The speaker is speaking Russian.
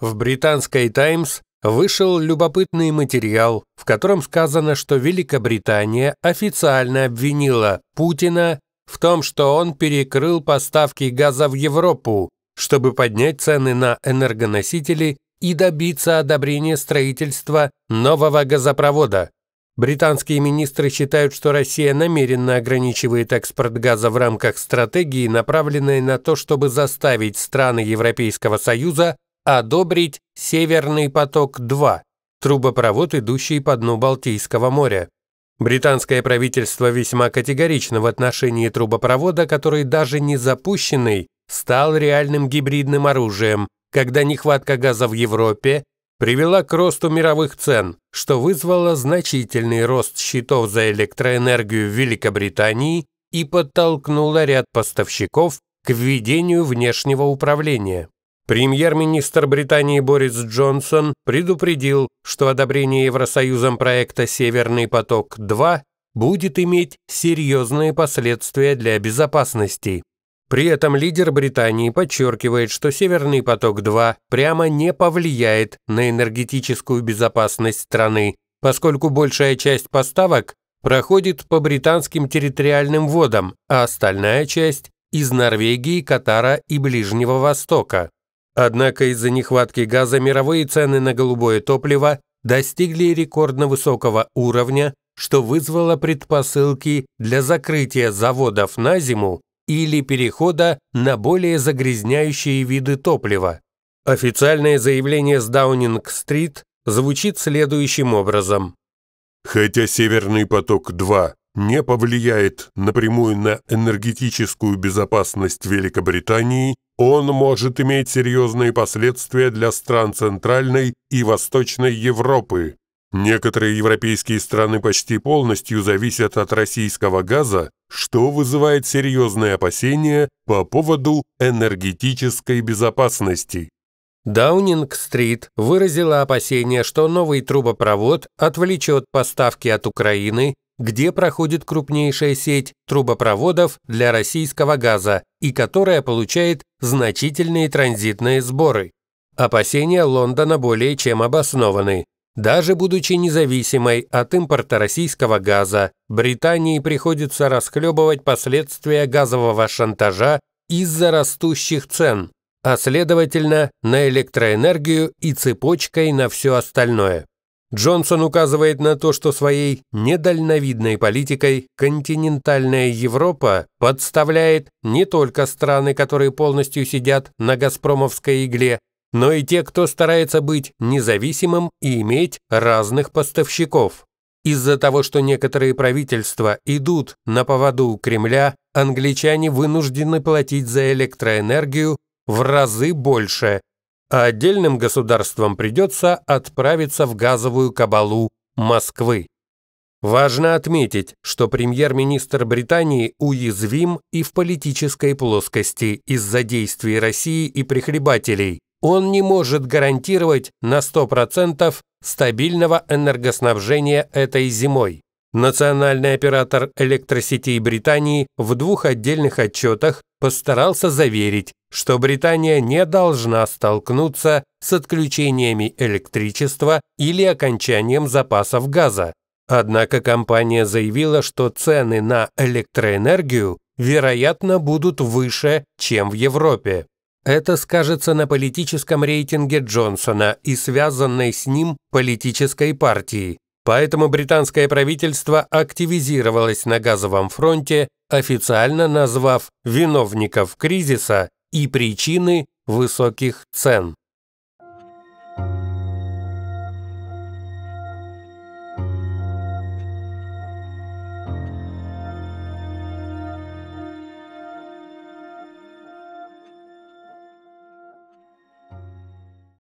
В британской «Таймс» вышел любопытный материал, в котором сказано, что Великобритания официально обвинила Путина в том, что он перекрыл поставки газа в Европу, чтобы поднять цены на энергоносители и добиться одобрения строительства нового газопровода. Британские министры считают, что Россия намеренно ограничивает экспорт газа в рамках стратегии, направленной на то, чтобы заставить страны Европейского Союза одобрить «Северный поток-2», трубопровод, идущий по дну Балтийского моря. Британское правительство весьма категорично в отношении трубопровода, который даже не запущенный, стал реальным гибридным оружием, когда нехватка газа в Европе привела к росту мировых цен, что вызвало значительный рост счетов за электроэнергию в Великобритании и подтолкнуло ряд поставщиков к введению внешнего управления. Премьер-министр Британии Борис Джонсон предупредил, что одобрение Евросоюзом проекта «Северный поток-2» будет иметь серьезные последствия для безопасности. При этом лидер Британии подчеркивает, что «Северный поток-2» прямо не повлияет на энергетическую безопасность страны, поскольку большая часть поставок проходит по британским территориальным водам, а остальная часть – из Норвегии, Катара и Ближнего Востока. Однако из-за нехватки газа мировые цены на голубое топливо достигли рекордно высокого уровня, что вызвало предпосылки для закрытия заводов на зиму или перехода на более загрязняющие виды топлива. Официальное заявление с Даунинг-стрит звучит следующим образом. Хотя «Северный поток-2» не повлияет напрямую на энергетическую безопасность Великобритании, он может иметь серьезные последствия для стран Центральной и Восточной Европы. Некоторые европейские страны почти полностью зависят от российского газа, что вызывает серьезные опасения по поводу энергетической безопасности. Даунинг-стрит выразила опасение, что новый трубопровод отвлечет поставки от Украины, где проходит крупнейшая сеть трубопроводов для российского газа и которая получает значительные транзитные сборы. Опасения Лондона более чем обоснованы. Даже будучи независимой от импорта российского газа, Британии приходится расхлебывать последствия газового шантажа из-за растущих цен, а следовательно на электроэнергию и цепочкой на все остальное. Джонсон указывает на то, что своей недальновидной политикой континентальная Европа подставляет не только страны, которые полностью сидят на «Газпромовской игле», но и те, кто старается быть независимым и иметь разных поставщиков. Из-за того, что некоторые правительства идут на поводу у Кремля, англичане вынуждены платить за электроэнергию в разы больше, а отдельным государствам придется отправиться в газовую кабалу Москвы. Важно отметить, что премьер-министр Британии уязвим и в политической плоскости из-за действий России и прихлебателей. Он не может гарантировать на 100% стабильного энергоснабжения этой зимой. Национальный оператор электросетей Британии в двух отдельных отчетах постарался заверить, что Британия не должна столкнуться с отключениями электричества или окончанием запасов газа. Однако компания заявила, что цены на электроэнергию, вероятно, будут выше, чем в Европе. Это скажется на политическом рейтинге Джонсона и связанной с ним политической партии, Поэтому британское правительство активизировалось на газовом фронте, официально назвав виновников кризиса и причины высоких цен.